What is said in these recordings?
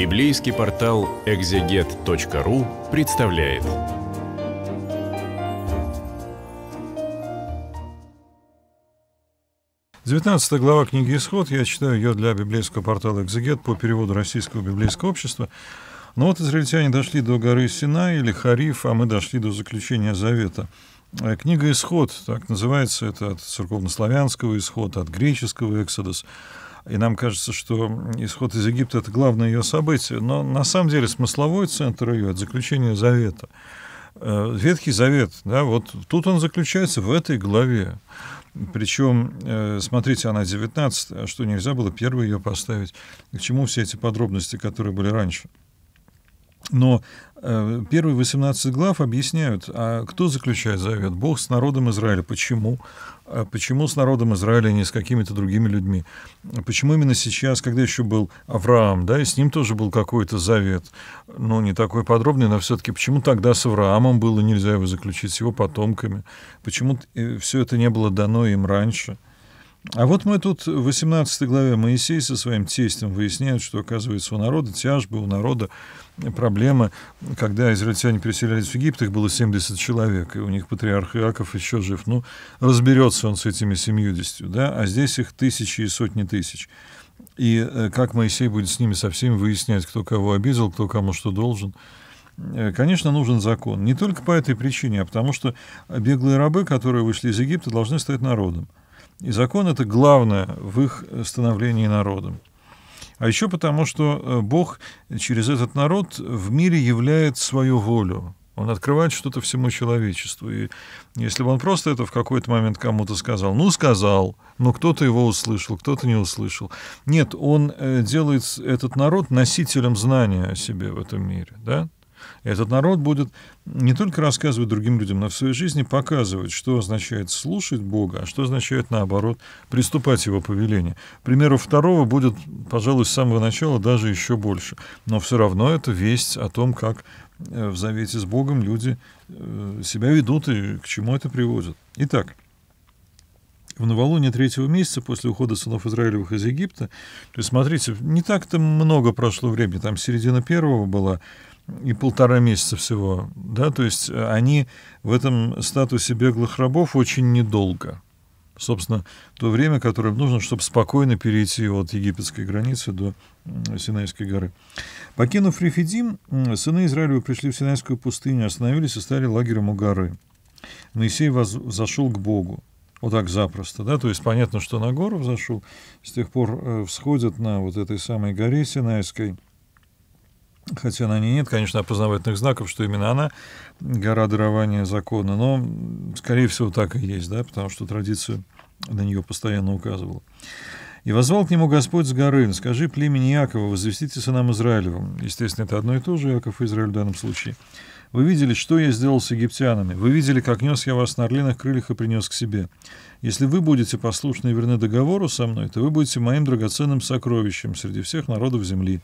Библейский портал экзегет.ру представляет. Девятнадцатая глава книги «Исход». Я читаю ее для библейского портала «Экзегет» по переводу Российского библейского общества. Но вот израильтяне дошли до горы Сина или Хариф, а мы дошли до заключения Завета. Э, книга «Исход», так называется, это от церковнославянского «Исход», от греческого «Эксодос» и нам кажется, что исход из Египта — это главное ее событие, но на самом деле смысловой центр ее — это заключение завета. Э, Ветхий Завет, да, вот тут он заключается в этой главе. Причем, э, смотрите, она 19, а что нельзя было первую ее поставить? К чему все эти подробности, которые были раньше? Но э, первые 18 глав объясняют, а кто заключает завет? Бог с народом Израиля. Почему? А почему с народом Израиля, а не с какими-то другими людьми? почему именно сейчас, когда еще был Авраам, да, и с ним тоже был какой-то завет, но не такой подробный, но все-таки почему тогда с Авраамом было нельзя его заключить, с его потомками? Почему э, все это не было дано им раньше? А вот мы тут в 18 главе Моисей со своим тестем выясняет, что, оказывается, у народа тяжбы, у народа проблема. Когда израильтяне переселялись в Египет, их было 70 человек, и у них патриарх Иаков еще жив. Ну, разберется он с этими 70, да, а здесь их тысячи и сотни тысяч. И э, как Моисей будет с ними со всеми выяснять, кто кого обидел, кто кому что должен э, конечно, нужен закон. Не только по этой причине, а потому что беглые рабы, которые вышли из Египта, должны стать народом. И закон — это главное в их становлении народом. А еще потому, что э, Бог через этот народ в мире являет свою волю. Он открывает что-то всему человечеству. И если бы он просто это в какой-то момент кому-то сказал, ну, сказал, но кто-то его услышал, кто-то не услышал. Нет, он э, делает этот народ носителем знания о себе в этом мире, да? Этот народ будет не только рассказывать другим людям, но в своей жизни показывать, что означает слушать Бога, а что означает, наоборот, приступать его повеление. Примеру второго будет, пожалуй, с самого начала даже еще больше. Но все равно это весть о том, как э, в завете с Богом люди э, себя ведут и к чему это приводит. Итак, в новолуние третьего месяца после ухода сынов Израилевых из Египта. То есть, смотрите, не так-то много прошло времени, там середина первого была, и полтора месяца всего, да, то есть э, они в этом статусе беглых рабов очень недолго. Собственно, то время, которое нужно, чтобы спокойно перейти от египетской границы до Синайской горы. Покинув Рефидим, сыны Израиля пришли в Синайскую пустыню, остановились и стали лагерем у горы. Моисей зашел к Богу. Вот так запросто, да, то есть понятно, что на гору взошел, с тех пор э, всходят на вот этой самой горе Синайской – хотя на ней нет, конечно, опознавательных знаков, что именно она гора дарования закона, но, скорее всего, так и есть, да, потому что традицию на нее постоянно указывала. «И возвал к нему Господь с горы, скажи племени Якова, возвестите сынам Израилевым». Естественно, это одно и то же, Яков и Израиль в данном случае. «Вы видели, что я сделал с египтянами. Вы видели, как нес я вас на орлиных крыльях и принес к себе. Если вы будете послушны и верны договору со мной, то вы будете моим драгоценным сокровищем среди всех народов земли.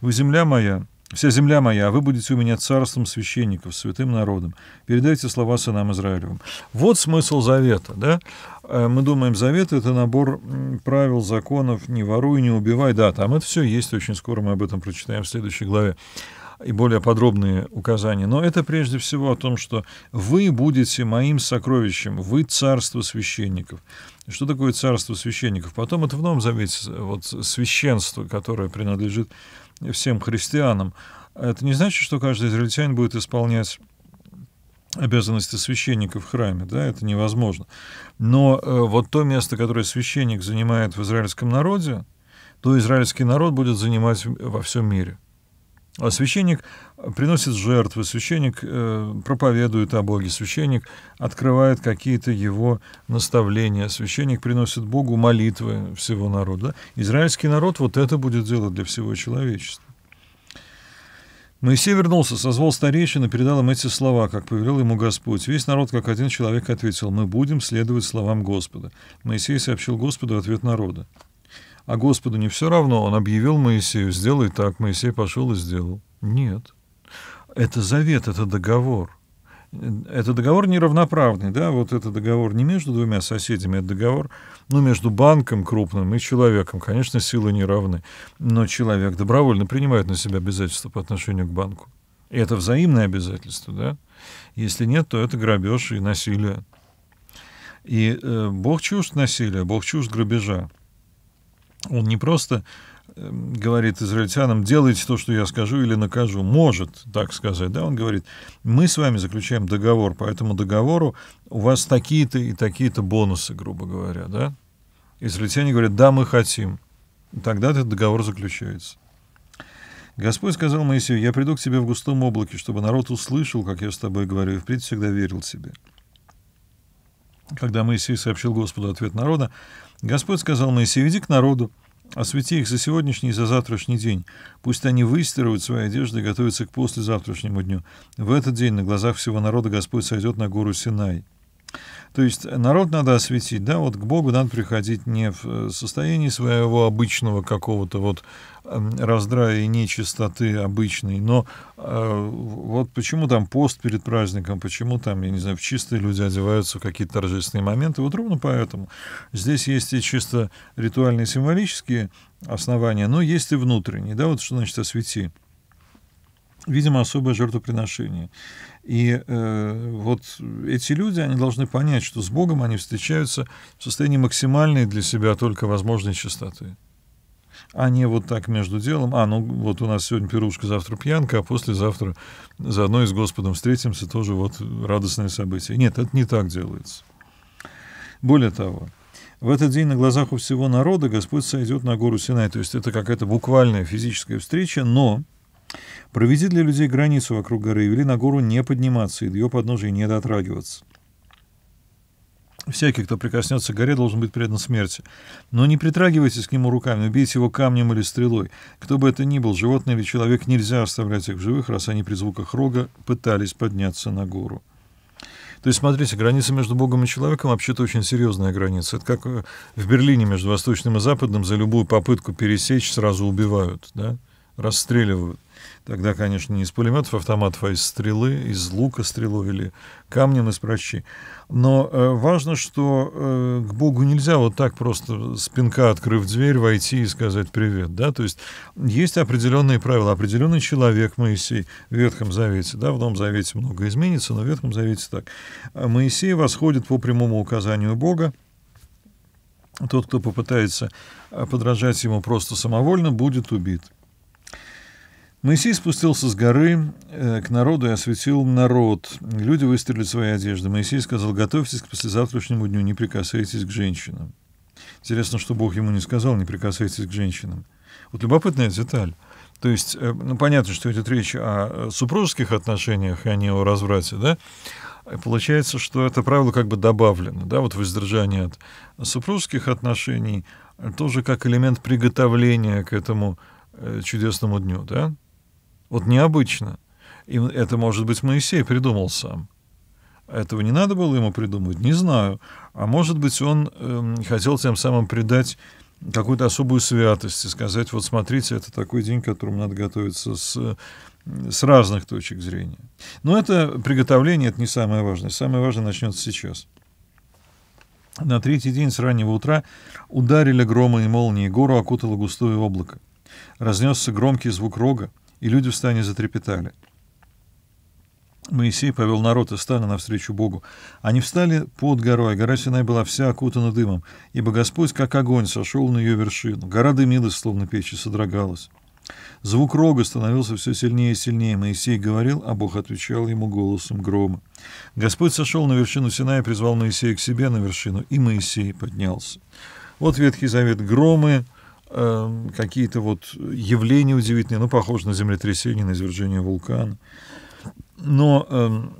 Вы земля моя, Вся земля моя, а вы будете у меня царством священников, святым народом. Передайте слова сынам Израилевым. Вот смысл завета, да? Э, мы думаем, завет — это набор правил, законов, не воруй, не убивай. Да, там это все есть, очень скоро мы об этом прочитаем в следующей главе и более подробные указания. Но это прежде всего о том, что вы будете моим сокровищем, вы царство священников. Что такое царство священников? Потом это в Новом Завете, вот священство, которое принадлежит всем христианам. Это не значит, что каждый израильтянин будет исполнять обязанности священника в храме, да, это невозможно. Но э, вот то место, которое священник занимает в израильском народе, то израильский народ будет занимать во всем мире. А священник приносит жертвы, священник э, проповедует о Боге, священник открывает какие-то его наставления, священник приносит Богу молитвы всего народа. Израильский народ вот это будет делать для всего человечества. Моисей вернулся, созвал старейшин и передал им эти слова, как повелел ему Господь. Весь народ, как один человек, ответил, «Мы будем следовать словам Господа». Моисей сообщил Господу ответ народа. А Господу не все равно, он объявил Моисею, сделай так, Моисей пошел и сделал. Нет. Это завет, это договор. Это договор неравноправный, да, вот это договор не между двумя соседями, это договор, ну, между банком крупным и человеком. Конечно, силы не равны, но человек добровольно принимает на себя обязательства по отношению к банку. И это взаимное обязательство, да? Если нет, то это грабеж и насилие. И э, Бог чувств насилия, Бог чувств грабежа. Он не просто эм, говорит израильтянам, делайте то, что я скажу или накажу. Может так сказать, да, он говорит, мы с вами заключаем договор, по этому договору у вас такие-то и такие-то бонусы, грубо говоря, да. Израильтяне говорят, да, мы хотим. тогда этот договор заключается. Господь сказал Моисею, я приду к тебе в густом облаке, чтобы народ услышал, как я с тобой говорю, и впредь всегда верил тебе. Когда Моисей сообщил Господу ответ народа, Господь сказал Моисею, иди к народу, освети их за сегодняшний и за завтрашний день. Пусть они выстирают свои одежды и готовятся к послезавтрашнему дню. В этот день на глазах всего народа Господь сойдет на гору Синай. То есть э, народ надо осветить, да, вот к Богу надо приходить не в э, состоянии своего обычного какого-то вот эм, раздрая и нечистоты обычной, но э, вот почему там пост перед праздником, почему там, я не знаю, в чистые люди одеваются в какие-то торжественные моменты, вот ровно поэтому. Здесь есть и чисто ритуальные символические основания, но есть и внутренние, да, вот что значит осветить видимо, особое жертвоприношение. И э, вот эти люди, они должны понять, что с Богом они встречаются в состоянии максимальной для себя только возможной чистоты. А не вот так между делом. А, ну вот у нас сегодня пирушка, завтра пьянка, а послезавтра заодно и с Господом встретимся, тоже вот радостное событие. Нет, это не так делается. Более того, в этот день на глазах у всего народа Господь сойдет на гору Синай. То есть это какая-то буквальная физическая встреча, но Проведи для людей границу вокруг горы и вели на гору не подниматься и до ее подножия не дотрагиваться. Всякий, кто прикоснется к горе, должен быть предан смерти. Но не притрагивайтесь к нему руками, убейте его камнем или стрелой. Кто бы это ни был, животное или человек, нельзя оставлять их в живых, раз они при звуках рога пытались подняться на гору. То есть, смотрите, граница между Богом и человеком вообще-то очень серьезная граница. Это как э, в Берлине между Восточным и Западным за любую попытку пересечь сразу убивают, да? расстреливают. Тогда, конечно, не из пулеметов, автоматов, а из стрелы, из лука стрелу или камнем из прощи. Но э, важно, что э, к Богу нельзя вот так просто спинка открыв дверь, войти и сказать привет. Да? То есть есть определенные правила. Определенный человек Моисей в Ветхом Завете. Да? В Новом Завете много изменится, но в Ветхом Завете так. А Моисей восходит по прямому указанию Бога. Тот, кто попытается э, подражать ему просто самовольно, будет убит. Моисей спустился с горы э, к народу и осветил народ. Люди выстрелили свои одежды. Моисей сказал, готовьтесь к послезавтрашнему дню, не прикасайтесь к женщинам. Интересно, что Бог ему не сказал, не прикасайтесь к женщинам. Вот любопытная деталь. То есть, э, ну, понятно, что идет речь о э, супружеских отношениях, а не о разврате, да? И получается, что это правило как бы добавлено, да, вот воздержание от супружеских отношений, тоже как элемент приготовления к этому чудесному дню, да? Вот необычно. И это, может быть, Моисей придумал сам. Этого не надо было ему придумывать, не знаю. А может быть, он э, хотел тем самым придать какую-то особую святость и сказать, вот смотрите, это такой день, к которому надо готовиться с, э, с разных точек зрения. Но это приготовление, это не самое важное. Самое важное начнется сейчас. На третий день с раннего утра ударили громы и молнии, гору окутало густое облако. Разнесся громкий звук рога, и люди в стане затрепетали. Моисей повел народ из стана навстречу Богу. Они встали под горой, гора Синай была вся окутана дымом, ибо Господь, как огонь, сошел на ее вершину. Гора дымилась, словно печь, и содрогалась. Звук рога становился все сильнее и сильнее. Моисей говорил, а Бог отвечал ему голосом грома. Господь сошел на вершину Синая и призвал Моисея к себе на вершину, и Моисей поднялся. Вот Ветхий Завет громы, Эм, какие-то вот явления удивительные, ну, похоже на землетрясение, на извержение вулкана. Но эм,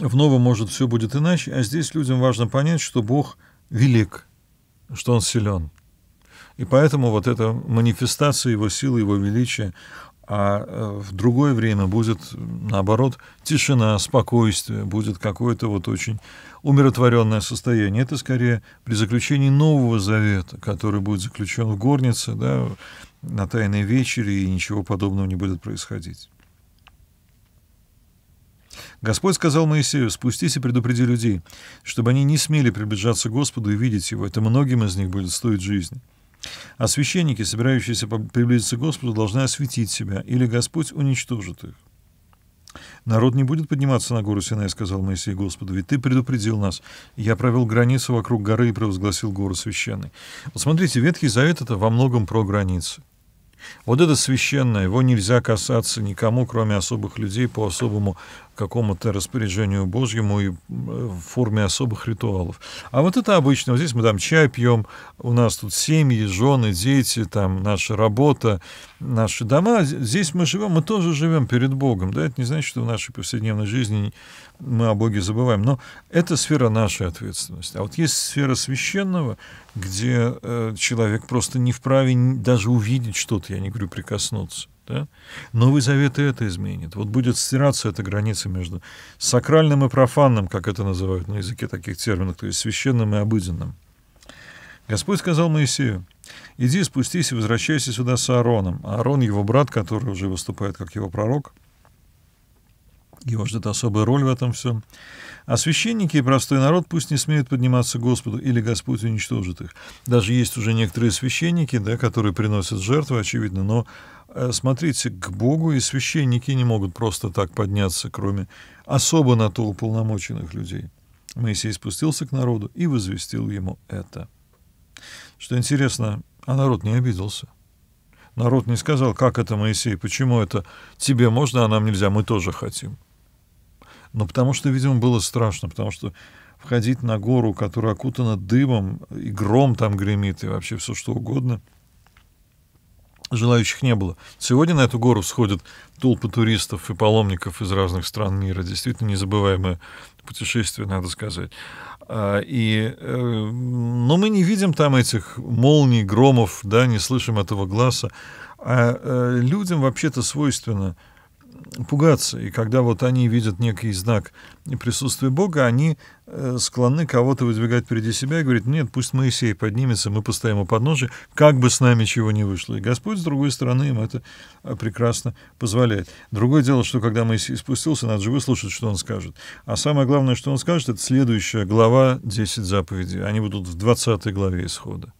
в новом, может, все будет иначе, а здесь людям важно понять, что Бог велик, что Он силен. И поэтому вот эта манифестация Его силы, Его величия, а э, в другое время будет, наоборот, тишина, спокойствие, будет какое-то вот очень умиротворенное состояние. Это скорее при заключении Нового Завета, который будет заключен в горнице, да, на Тайной вечере, и ничего подобного не будет происходить. Господь сказал Моисею, спустись и предупреди людей, чтобы они не смели приближаться к Господу и видеть Его. Это многим из них будет стоить жизни. А священники, собирающиеся приблизиться к Господу, должны осветить себя, или Господь уничтожит их. «Народ не будет подниматься на гору Синай», — сказал Моисей Господу, — «ведь ты предупредил нас. Я провел границу вокруг горы и провозгласил гору священной». Вот смотрите, Ветхий Завет — это во многом про границы. Вот это священное, его нельзя касаться никому, кроме особых людей, по особому какому-то распоряжению Божьему и э, в форме особых ритуалов. А вот это обычно, вот здесь мы там чай пьем, у нас тут семьи, жены, дети, там наша работа, наши дома. Здесь мы живем, мы тоже живем перед Богом, да, это не значит, что в нашей повседневной жизни мы о Боге забываем, но это сфера нашей ответственности. А вот есть сфера священного, где э, человек просто не вправе даже увидеть что-то, я не говорю прикоснуться. Да? Новый Завет и это изменит. Вот будет стираться эта граница между сакральным и профанным, как это называют на языке таких терминов, то есть священным и обыденным. Господь сказал Моисею, «Иди, спустись и возвращайся сюда с Аароном». А Аарон — его брат, который уже выступает как его пророк — его ждет особая роль в этом всем. А священники и простой народ пусть не смеют подниматься к Господу, или Господь уничтожит их. Даже есть уже некоторые священники, да, которые приносят жертвы, очевидно, но э, смотрите, к Богу и священники не могут просто так подняться, кроме особо на то уполномоченных людей. Моисей спустился к народу и возвестил ему это. Что интересно, а народ не обиделся. Народ не сказал, как это, Моисей, почему это тебе можно, а нам нельзя, мы тоже хотим но потому что, видимо, было страшно, потому что входить на гору, которая окутана дымом, и гром там гремит, и вообще все что угодно, желающих не было. Сегодня на эту гору сходят толпы туристов и паломников из разных стран мира. Действительно незабываемое путешествие, надо сказать. А, и, э, но мы не видим там этих молний, громов, да, не слышим этого гласа, А э, людям вообще-то свойственно пугаться. И когда вот они видят некий знак присутствия Бога, они э, склонны кого-то выдвигать впереди себя и говорить, нет, пусть Моисей поднимется, мы постоим у подножия, как бы с нами чего не вышло. И Господь, с другой стороны, им это э, прекрасно позволяет. Другое дело, что когда Моисей спустился, надо же выслушать, что он скажет. А самое главное, что он скажет, это следующая глава 10 заповедей. Они будут в 20 главе исхода.